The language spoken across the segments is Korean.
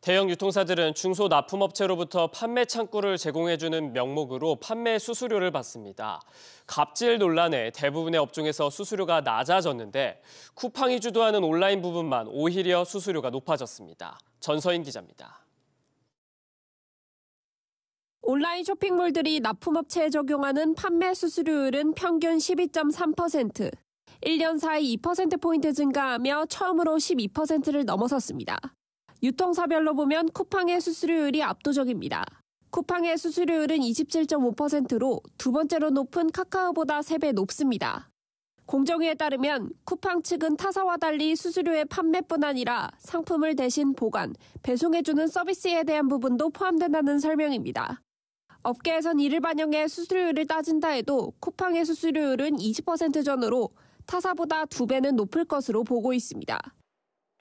대형 유통사들은 중소 납품업체로부터 판매 창구를 제공해주는 명목으로 판매 수수료를 받습니다. 갑질 논란에 대부분의 업종에서 수수료가 낮아졌는데 쿠팡이 주도하는 온라인 부분만 오히려 수수료가 높아졌습니다. 전서인 기자입니다. 온라인 쇼핑몰들이 납품업체에 적용하는 판매 수수료율은 평균 12.3%, 1년 사이 2%포인트 증가하며 처음으로 12%를 넘어섰습니다. 유통사별로 보면 쿠팡의 수수료율이 압도적입니다. 쿠팡의 수수료율은 27.5%로 두 번째로 높은 카카오보다 3배 높습니다. 공정위에 따르면 쿠팡 측은 타사와 달리 수수료의 판매뿐 아니라 상품을 대신 보관, 배송해주는 서비스에 대한 부분도 포함된다는 설명입니다. 업계에선 이를 반영해 수수료율을 따진다 해도 쿠팡의 수수료율은 20% 전으로 타사보다 2배는 높을 것으로 보고 있습니다.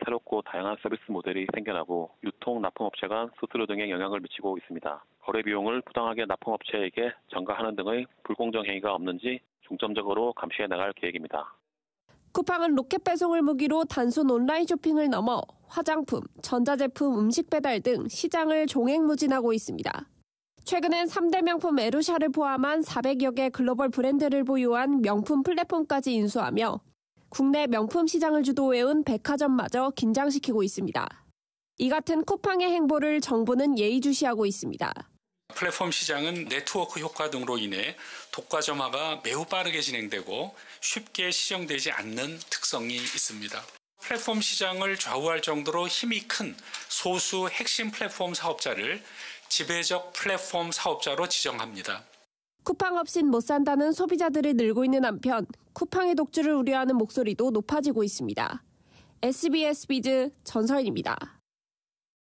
새롭고 다양한 서비스 모델이 생겨나고 유통 납품업체가 수수료 등에 영향을 미치고 있습니다. 거래 비용을 부당하게 납품업체에게 전가하는 등의 불공정 행위가 없는지 중점적으로 감시해 나갈 계획입니다. 쿠팡은 로켓 배송을 무기로 단순 온라인 쇼핑을 넘어 화장품, 전자제품, 음식 배달 등 시장을 종횡무진하고 있습니다. 최근엔 3대 명품 에루샤를 포함한 400여 개 글로벌 브랜드를 보유한 명품 플랫폼까지 인수하며 국내 명품 시장을 주도해온 백화점마저 긴장시키고 있습니다. 이 같은 쿠팡의 행보를 정부는 예의주시하고 있습니다. 플랫폼 시장은 네트워크 효과 등으로 인해 독과점화가 매우 빠르게 진행되고 쉽게 시정되지 않는 특성이 있습니다. 플랫폼 시장을 좌우할 정도로 힘이 큰 소수 핵심 플랫폼 사업자를 지배적 플랫폼 사업자로 지정합니다. 쿠팡 없인 못 산다는 소비자들이 늘고 있는 한편 쿠팡의 독주를 우려하는 목소리도 높아지고 있습니다. SBS 비즈 전설입니다